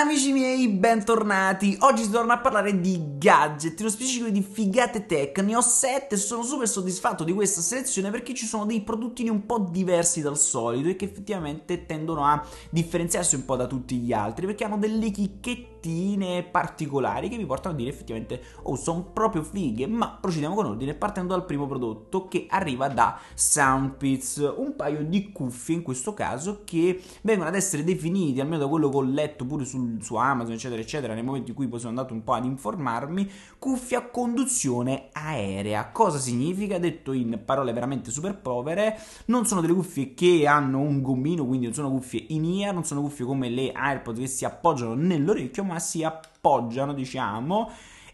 Amici miei, bentornati. Oggi si torna a parlare di gadget, nello specifico di figate tech. Ne ho 7 sono super soddisfatto di questa selezione perché ci sono dei prodottini un po' diversi dal solito e che effettivamente tendono a differenziarsi un po' da tutti gli altri perché hanno delle chicchette etichettine particolari che mi portano a dire effettivamente oh sono proprio fighe ma procediamo con ordine partendo dal primo prodotto che arriva da Soundpits un paio di cuffie in questo caso che vengono ad essere definiti almeno da quello che ho letto pure sul, su Amazon eccetera eccetera nel momento in cui poi sono andato un po' ad informarmi cuffie a conduzione aerea cosa significa? detto in parole veramente super povere non sono delle cuffie che hanno un gommino quindi non sono cuffie in ear non sono cuffie come le AirPods che si appoggiano nell'orecchio ma si appoggiano, diciamo,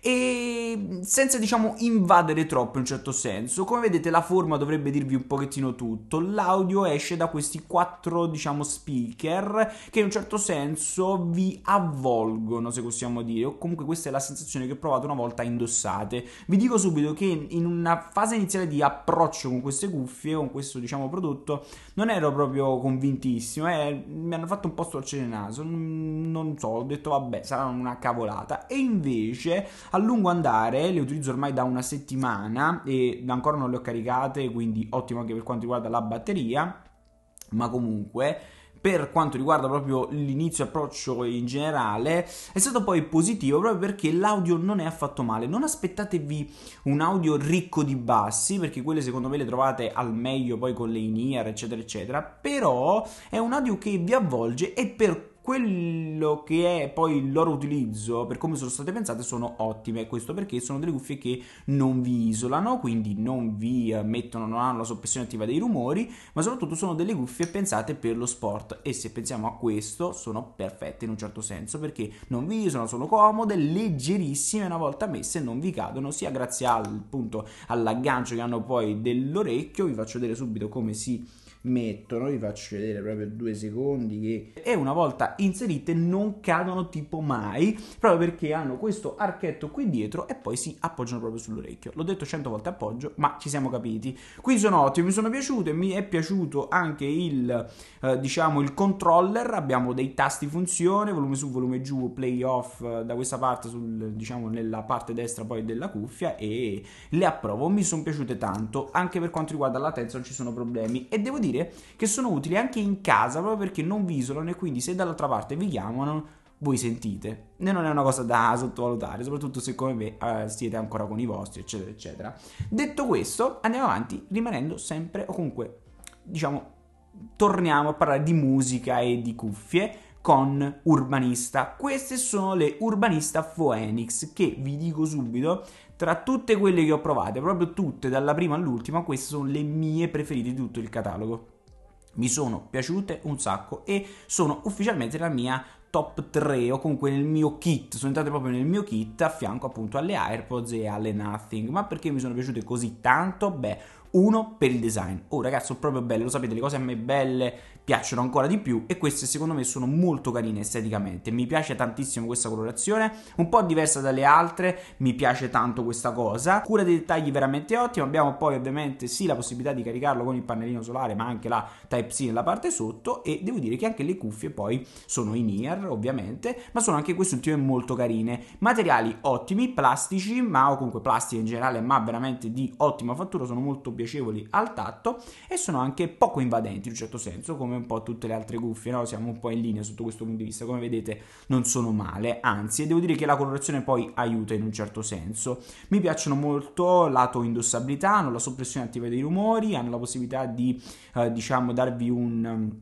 e senza diciamo invadere troppo in un certo senso. Come vedete la forma dovrebbe dirvi un pochettino tutto, l'audio esce da questi quattro diciamo speaker che in un certo senso vi avvolgono se possiamo dire, o comunque questa è la sensazione che provate una volta indossate. Vi dico subito che in una fase iniziale di approccio con queste cuffie, con questo diciamo prodotto, non ero proprio convintissimo, eh, mi hanno fatto un po' storcere il naso, non so, ho detto vabbè sarà una cavolata e invece a lungo andare le utilizzo ormai da una settimana e ancora non le ho caricate, quindi ottimo anche per quanto riguarda la batteria, ma comunque per quanto riguarda proprio l'inizio approccio in generale è stato poi positivo proprio perché l'audio non è affatto male non aspettatevi un audio ricco di bassi perché quelle secondo me le trovate al meglio poi con le in ear eccetera eccetera però è un audio che vi avvolge e per quello che è poi il loro utilizzo, per come sono state pensate, sono ottime. Questo perché sono delle cuffie che non vi isolano, quindi non vi eh, mettono, non hanno la soppressione attiva dei rumori, ma soprattutto sono delle cuffie pensate per lo sport. E se pensiamo a questo, sono perfette in un certo senso perché non vi isolano, sono comode, leggerissime una volta messe, non vi cadono, sia grazie al, appunto, all'aggancio che hanno poi dell'orecchio. Vi faccio vedere subito come si mettono, vi faccio vedere proprio due secondi che... E una volta inserite non cadono tipo mai, proprio perché hanno questo archetto qui dietro e poi si appoggiano proprio sull'orecchio. L'ho detto 100 volte appoggio, ma ci siamo capiti. Qui sono ottimi, mi sono piaciuto e mi è piaciuto anche il, eh, diciamo, il controller, abbiamo dei tasti funzione, volume su, volume giù, play off eh, da questa parte, sul, diciamo nella parte destra poi della cuffia e le approvo, mi sono piaciute tanto, anche per quanto riguarda la terza non ci sono problemi e devo dire dire che sono utili anche in casa proprio perché non vi isolano e quindi se dall'altra parte vi chiamano voi sentite. E non è una cosa da sottovalutare, soprattutto se come me eh, siete ancora con i vostri, eccetera, eccetera. Detto questo, andiamo avanti rimanendo sempre o comunque, diciamo, torniamo a parlare di musica e di cuffie con Urbanista. Queste sono le Urbanista Phoenix che vi dico subito tra tutte quelle che ho provate, proprio tutte, dalla prima all'ultima, queste sono le mie preferite di tutto il catalogo. Mi sono piaciute un sacco e sono ufficialmente la mia top 3 o comunque nel mio kit, sono entrate proprio nel mio kit a fianco appunto alle AirPods e alle Nothing, ma perché mi sono piaciute così tanto? Beh, uno per il design. Oh ragazzi, sono proprio belle, lo sapete, le cose a me belle piacciono ancora di più e queste secondo me sono molto carine esteticamente. Mi piace tantissimo questa colorazione, un po' diversa dalle altre, mi piace tanto questa cosa. Cura dei dettagli veramente ottima, abbiamo poi ovviamente sì la possibilità di caricarlo con il pannellino solare, ma anche la Type-C nella parte sotto e devo dire che anche le cuffie poi sono in ear ovviamente, ma sono anche queste ultime molto carine. Materiali ottimi, plastici, ma o comunque plastica in generale, ma veramente di ottima fattura, sono molto piacevoli piacevoli al tatto e sono anche poco invadenti in un certo senso, come un po' tutte le altre cuffie, no? siamo un po' in linea sotto questo punto di vista, come vedete non sono male, anzi devo dire che la colorazione poi aiuta in un certo senso. Mi piacciono molto lato indossabilità, hanno la soppressione attiva dei rumori, hanno la possibilità di eh, diciamo darvi un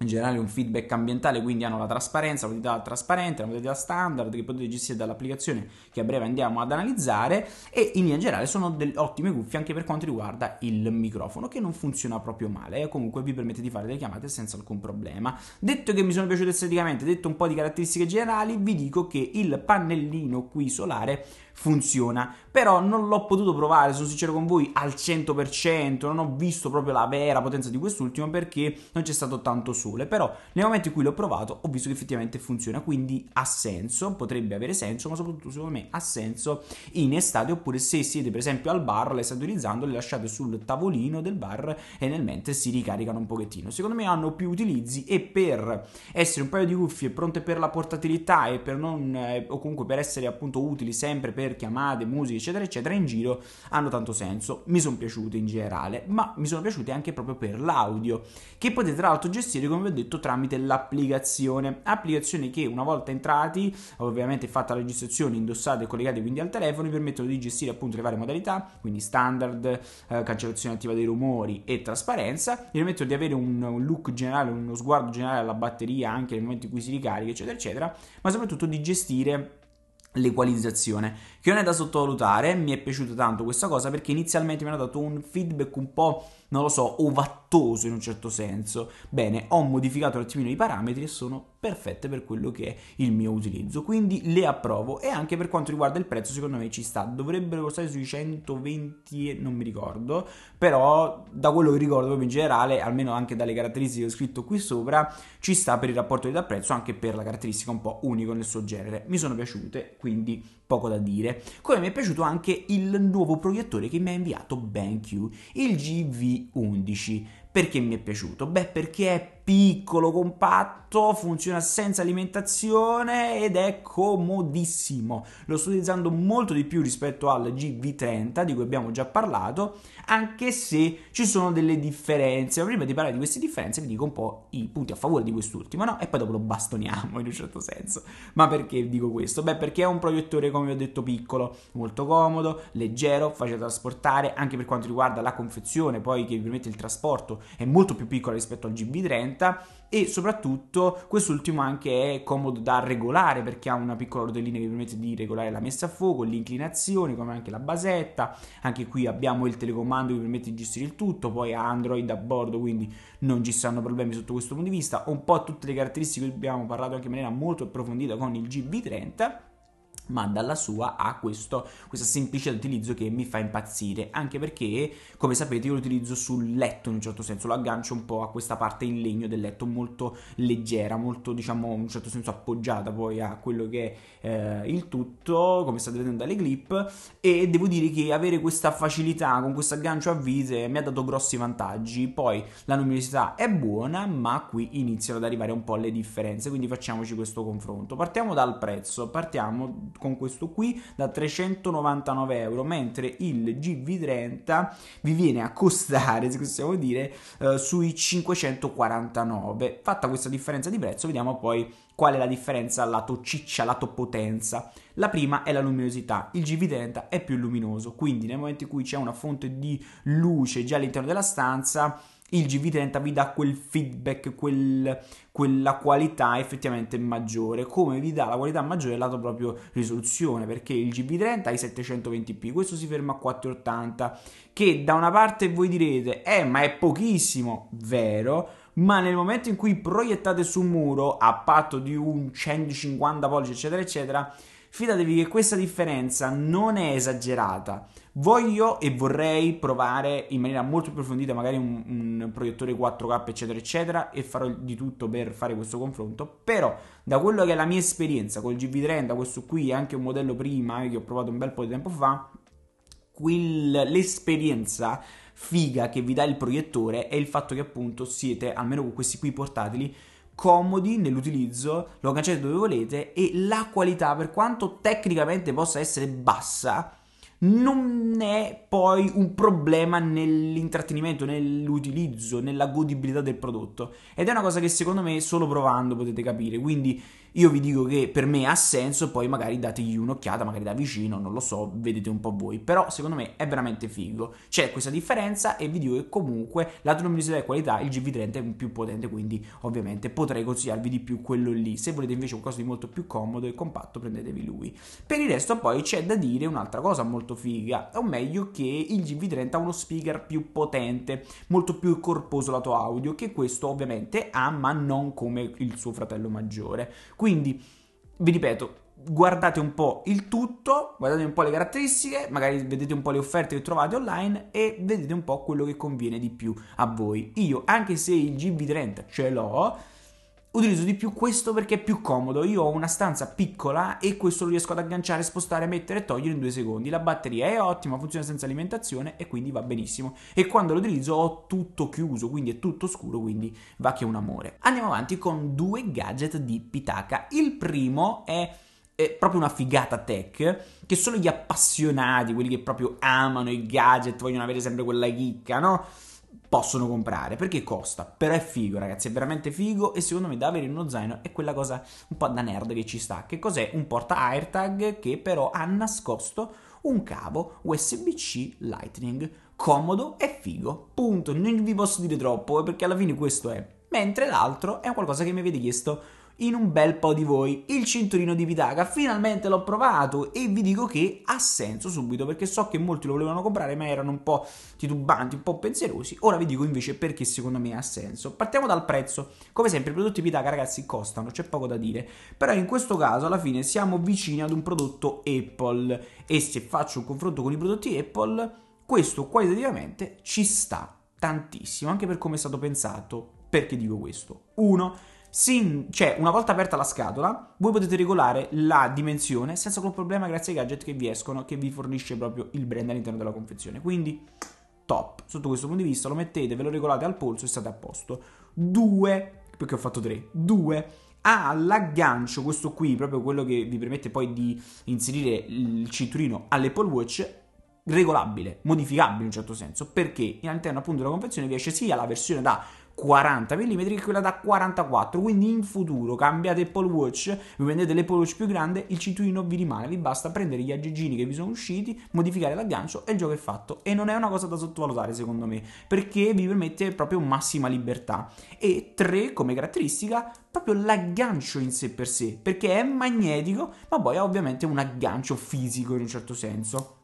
in generale un feedback ambientale, quindi hanno la trasparenza, la modalità trasparente, la modalità standard che potete gestire dall'applicazione che a breve andiamo ad analizzare e in linea generale sono del- ottime cuffie anche per quanto riguarda il microfono che non funziona proprio male e comunque vi permette di fare delle chiamate senza alcun problema. Detto che mi sono piaciute esteticamente, detto un po' di caratteristiche generali, vi dico che il pannellino qui solare funziona. Però non l'ho potuto provare, sono sincero con voi, al 100%, non ho visto proprio la vera potenza di quest'ultimo perché non c'è stato tanto sole. Però nel momento in cui l'ho provato ho visto che effettivamente funziona, quindi ha senso, potrebbe avere senso, ma soprattutto secondo me ha senso in estate oppure se siete per esempio al bar, le state utilizzando, le lasciate sul tavolino del bar e nel mente si ricaricano un pochettino. Secondo me hanno più utilizzi e per essere un paio di cuffie pronte per la portabilità e per non eh, o comunque per essere appunto utili sempre per cover, chiamate, musica, eccetera, eccetera, in giro hanno tanto senso. Mi sono piaciute in generale, ma mi sono piaciute anche proprio per l'audio, che potete tra l'altro gestire, come vi ho detto, tramite l'applicazione. Applicazione che una volta entrati, ovviamente fatta la registrazione, indossate e collegate quindi al telefono, vi permettono di gestire appunto le varie modalità, quindi standard, eh, cancellazione attiva dei rumori e trasparenza, vi permettono di avere un look generale, uno sguardo generale alla batteria anche nel momento in cui si ricarica, eccetera, eccetera, ma soprattutto di gestire l'equalizzazione che non è da sottovalutare, mi è piaciuta tanto questa cosa perché inizialmente mi hanno dato un feedback un po', non lo so, ovattoso in un certo senso. Bene, ho modificato un attimino i parametri e sono perfette per quello che è il mio utilizzo, quindi le approvo e anche per quanto riguarda il prezzo secondo me ci sta, dovrebbero costare sui 120 e non mi ricordo, però da quello che ricordo proprio in generale, almeno anche dalle caratteristiche che ho scritto qui sopra, ci sta per il rapporto di prezzo anche per la caratteristica un po' unico nel suo genere. Mi sono piaciute, quindi poco da dire. Come mi è piaciuto anche il nuovo proiettore che mi ha inviato BenQ, il GV11. Perché mi è piaciuto? Beh, perché è piccolo, compatto, funziona senza alimentazione ed è comodissimo. Lo sto utilizzando molto di più rispetto al GV30 di cui abbiamo già parlato, anche se ci sono delle differenze. Ma prima di parlare di queste differenze vi dico un po' i punti a favore di quest'ultimo, no? E poi dopo lo bastoniamo in un certo senso. Ma perché dico questo? Beh, perché è un proiettore, come vi ho detto, piccolo, molto comodo, leggero, facile da trasportare, anche per quanto riguarda la confezione, poi che vi permette il trasporto, è molto più piccola rispetto al GV30 30 e soprattutto quest'ultimo anche è comodo da regolare perché ha una piccola rotellina che permette di regolare la messa a fuoco, l'inclinazione come anche la basetta, anche qui abbiamo il telecomando che permette di gestire il tutto, poi ha Android a bordo quindi non ci saranno problemi sotto questo punto di vista, un po' tutte le caratteristiche di cui abbiamo parlato anche in maniera molto approfondita con il GB30 ma dalla sua ha questo, questa semplicità utilizzo che mi fa impazzire, anche perché, come sapete, io lo utilizzo sul letto in un certo senso, lo aggancio un po' a questa parte in legno del letto molto leggera, molto, diciamo, in un certo senso appoggiata poi a quello che è eh, il tutto, come state vedendo dalle clip, e devo dire che avere questa facilità con questo aggancio a vite mi ha dato grossi vantaggi, poi la luminosità è buona, ma qui iniziano ad arrivare un po' le differenze, quindi facciamoci questo confronto. Partiamo dal prezzo, partiamo con questo qui da 399 euro, mentre il GV30 vi viene a costare, se possiamo dire, eh, sui 549. Fatta questa differenza di prezzo, vediamo poi qual è la differenza lato ciccia, lato potenza. La prima è la luminosità, il GV30 è più luminoso, quindi nel momento in cui c'è una fonte di luce già all'interno della stanza, il GV30 vi dà quel feedback, quel, quella qualità effettivamente maggiore, come vi dà la qualità maggiore lato proprio risoluzione, perché il GV30 ha i 720p, questo si ferma a 480, che da una parte voi direte, eh ma è pochissimo, vero, ma nel momento in cui proiettate su un muro, a patto di un 150 pollici eccetera eccetera, Fidatevi che questa differenza non è esagerata. Voglio e vorrei provare in maniera molto approfondita magari un, un proiettore 4K eccetera eccetera e farò di tutto per fare questo confronto, però da quello che è la mia esperienza col GV30, questo qui è anche un modello prima eh, che ho provato un bel po' di tempo fa, quel, l'esperienza figa che vi dà il proiettore è il fatto che appunto siete, almeno con questi qui portatili, comodi nell'utilizzo, lo agganciate dove volete e la qualità, per quanto tecnicamente possa essere bassa, non è poi un problema nell'intrattenimento, nell'utilizzo, nella godibilità del prodotto. Ed è una cosa che secondo me solo provando potete capire. Quindi io vi dico che per me ha senso, poi magari dategli un'occhiata, magari da vicino, non lo so, vedete un po' voi. Però secondo me è veramente figo. C'è questa differenza e vi dico che comunque la luminosità e qualità il GV30 è più potente, quindi ovviamente potrei consigliarvi di più quello lì. Se volete invece qualcosa di molto più comodo e compatto, prendetevi lui. Per il resto poi c'è da dire un'altra cosa molto figa, o meglio che il GV30 ha uno speaker più potente, molto più corposo lato audio, che questo ovviamente ha, ma non come il suo fratello maggiore. Quindi, vi ripeto, guardate un po' il tutto, guardate un po' le caratteristiche, magari vedete un po' le offerte che trovate online e vedete un po' quello che conviene di più a voi. Io, anche se il GB30 ce l'ho, Utilizzo di più questo perché è più comodo, io ho una stanza piccola e questo lo riesco ad agganciare, spostare, mettere e togliere in due secondi. La batteria è ottima, funziona senza alimentazione e quindi va benissimo. E quando lo utilizzo ho tutto chiuso, quindi è tutto scuro, quindi va che un amore. Andiamo avanti con due gadget di Pitaka. Il primo è è proprio una figata tech che solo gli appassionati, quelli che proprio amano i gadget, vogliono avere sempre quella chicca, no? possono comprare perché costa, però è figo ragazzi, è veramente figo e secondo me da avere uno zaino è quella cosa un po' da nerd che ci sta. Che cos'è? Un porta AirTag che però ha nascosto un cavo USB-C Lightning, comodo e figo. Punto, non vi posso dire troppo eh, perché alla fine questo è. Mentre l'altro è qualcosa che mi avete chiesto in un bel po' di voi. Il cinturino di Pitaka. finalmente l'ho provato e vi dico che ha senso subito perché so che molti lo volevano comprare ma erano un po' titubanti, un po' pensierosi. Ora vi dico invece perché secondo me ha senso. Partiamo dal prezzo. Come sempre i prodotti Pitaka ragazzi costano, c'è poco da dire, però in questo caso alla fine siamo vicini ad un prodotto Apple e se faccio un confronto con i prodotti Apple questo qualitativamente ci sta tantissimo anche per come è stato pensato. Perché dico questo? 1 Sin, cioè, una volta aperta la scatola, voi potete regolare la dimensione senza alcun problema grazie ai gadget che vi escono, che vi fornisce proprio il brand all'interno della confezione. Quindi, top. Sotto questo punto di vista lo mettete, ve lo regolate al polso e state a posto. Due, perché ho fatto tre, due, ha ah, l'aggancio, questo qui, proprio quello che vi permette poi di inserire il cinturino all'Apple Watch, regolabile, modificabile in un certo senso, perché all'interno appunto della confezione vi esce sia la versione da 40 mm che quella da 44 quindi in futuro cambiate Apple Watch vi prendete l'Apple Watch più grande il cinturino vi rimane vi basta prendere gli aggeggini che vi sono usciti modificare l'aggancio e il gioco è fatto e non è una cosa da sottovalutare secondo me perché vi permette proprio massima libertà e tre, come caratteristica proprio l'aggancio in sé per sé perché è magnetico ma poi ha ovviamente un aggancio fisico in un certo senso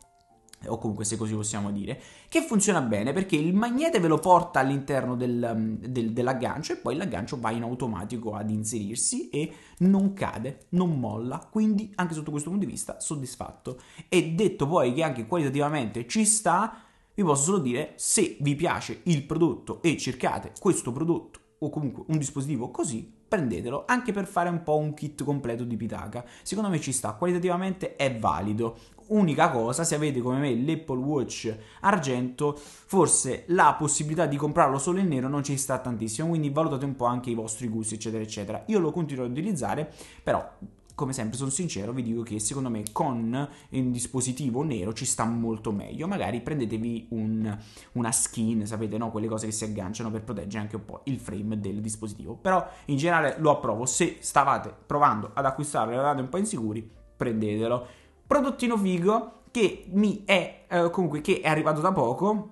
o comunque se così possiamo dire, che funziona bene perché il magnete ve lo porta all'interno del, mm, del, dell'aggancio e poi l'aggancio va in automatico ad inserirsi e non cade, non molla, quindi anche sotto questo punto di vista soddisfatto. E detto poi che anche qualitativamente ci sta, vi posso solo dire se vi piace il prodotto e cercate questo prodotto o comunque un dispositivo così, prendetelo anche per fare un po' un kit completo di Pitaka. Secondo me ci sta, qualitativamente è valido. Unica cosa, se avete come me l'Apple Watch argento, forse la possibilità di comprarlo solo in nero non ci sta tantissimo, quindi valutate un po' anche i vostri gusti, eccetera, eccetera. Io lo continuo ad utilizzare, però come sempre sono sincero, vi dico che secondo me con un dispositivo nero ci sta molto meglio. Magari prendetevi un, una skin, sapete, no? Quelle cose che si agganciano per proteggere anche un po' il frame del dispositivo. Però in generale lo approvo. Se stavate provando ad acquistarlo e eravate un po' insicuri, prendetelo prodottino figo che mi è eh, comunque che è arrivato da poco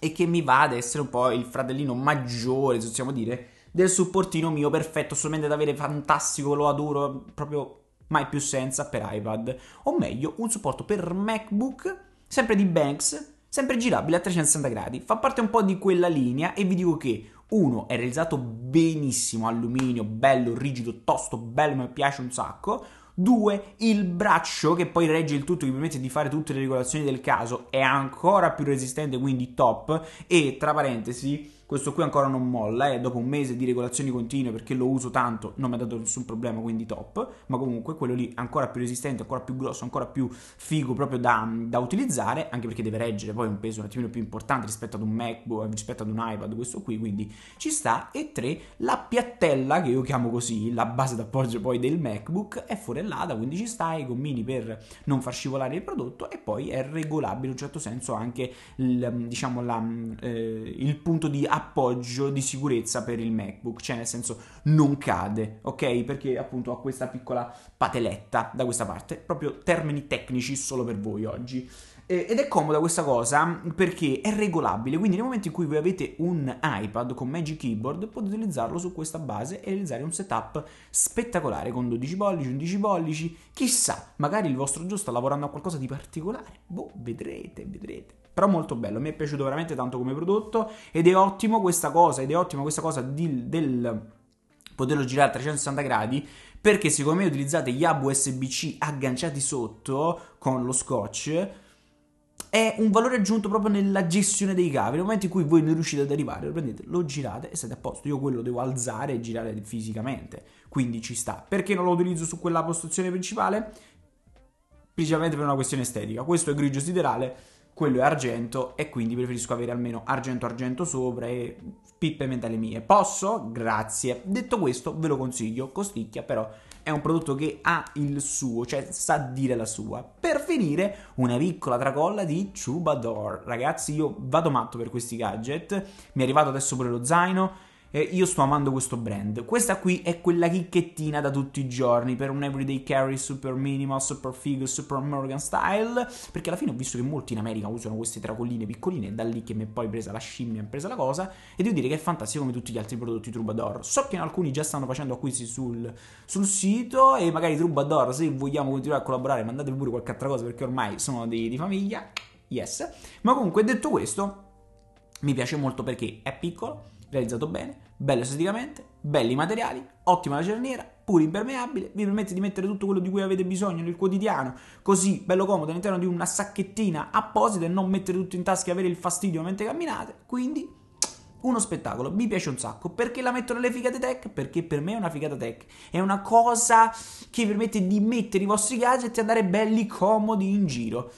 e che mi va ad essere un po' il fratellino maggiore, se possiamo dire, del supportino mio perfetto, solamente da avere fantastico, lo adoro proprio mai più senza per iPad, o meglio, un supporto per MacBook, sempre di Banks, sempre girabile a 360 gradi, fa parte un po' di quella linea e vi dico che uno è realizzato benissimo, alluminio, bello, rigido, tosto, bello, mi piace un sacco. 2. Il braccio, che poi regge il tutto, che permette di fare tutte le regolazioni del caso, è ancora più resistente, quindi top. E tra parentesi questo qui ancora non molla, eh, dopo un mese di regolazioni continue perché lo uso tanto, non mi ha dato nessun problema, quindi top, ma comunque quello lì è ancora più resistente, ancora più grosso, ancora più figo proprio da, da utilizzare, anche perché deve reggere poi un peso un attimino più importante rispetto ad un MacBook, eh, rispetto ad un iPad, questo qui, quindi ci sta. E tre, la piattella, che io chiamo così, la base d'appoggio poi del MacBook, è forellata, quindi ci sta, i gommini per non far scivolare il prodotto e poi è regolabile in un certo senso anche il, diciamo, la, eh, il punto di appoggio di sicurezza per il MacBook, cioè nel senso non cade, ok? Perché appunto ha questa piccola pateletta da questa parte, proprio termini tecnici solo per voi oggi. Ed è comoda questa cosa perché è regolabile, quindi nel momento in cui voi avete un iPad con Magic Keyboard potete utilizzarlo su questa base e realizzare un setup spettacolare con 12 pollici, 11 pollici, chissà, magari il vostro Gio sta lavorando a qualcosa di particolare, boh, vedrete, vedrete però molto bello, mi è piaciuto veramente tanto come prodotto ed è ottimo questa cosa, ed è ottima questa cosa di, del poterlo girare a 360 gradi perché secondo me utilizzate gli hub USB-C agganciati sotto con lo scotch è un valore aggiunto proprio nella gestione dei cavi. Nel momento in cui voi non riuscite ad arrivare, lo prendete, lo girate e siete a posto. Io quello devo alzare e girare fisicamente, quindi ci sta. Perché non lo utilizzo su quella postazione principale? Principalmente per una questione estetica. Questo è grigio siderale quello è argento e quindi preferisco avere almeno argento argento sopra e pippe mentali mie. Posso? Grazie. Detto questo, ve lo consiglio, costicchia però è un prodotto che ha il suo, cioè sa dire la sua. Per finire, una piccola tracolla di Chubador. Ragazzi, io vado matto per questi gadget. Mi è arrivato adesso pure lo zaino eh, io sto amando questo brand. Questa qui è quella chicchettina da tutti i giorni per un everyday carry super minimal, super figo, super Morgan style, perché alla fine ho visto che molti in America usano queste tracolline piccoline, è da lì che mi è poi presa la scimmia, mi è presa la cosa, e devo dire che è fantastico come tutti gli altri prodotti Troubadour. So che alcuni già stanno facendo acquisti sul, sul sito e magari Troubadour, se vogliamo continuare a collaborare, mandate pure qualche altra cosa perché ormai sono di, di famiglia, yes. Ma comunque detto questo, mi piace molto perché è piccolo, realizzato bene, bello esteticamente, belli materiali, ottima la cerniera, pure impermeabile, vi permette di mettere tutto quello di cui avete bisogno nel quotidiano, così bello comodo all'interno di una sacchettina apposita e non mettere tutto in tasca e avere il fastidio mentre camminate, quindi uno spettacolo, mi piace un sacco, perché la metto nelle figate tech? Perché per me è una figata tech, è una cosa che vi permette di mettere i vostri gadget e andare belli comodi in giro.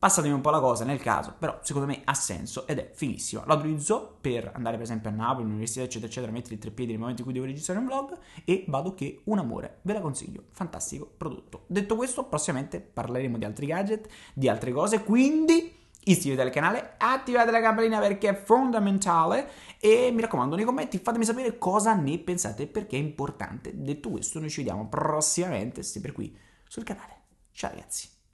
Passatemi un po' la cosa nel caso, però secondo me ha senso ed è finissima. La utilizzo per andare per esempio a Napoli, all'università eccetera eccetera, mettere il tre piedi nel momento in cui devo registrare un vlog e vado che un amore. Ve la consiglio, fantastico prodotto. Detto questo, prossimamente parleremo di altri gadget, di altre cose, quindi iscrivetevi al canale, attivate la campanella perché è fondamentale e mi raccomando nei commenti fatemi sapere cosa ne pensate perché è importante. Detto questo, noi ci vediamo prossimamente, se per qui, sul canale. Ciao ragazzi!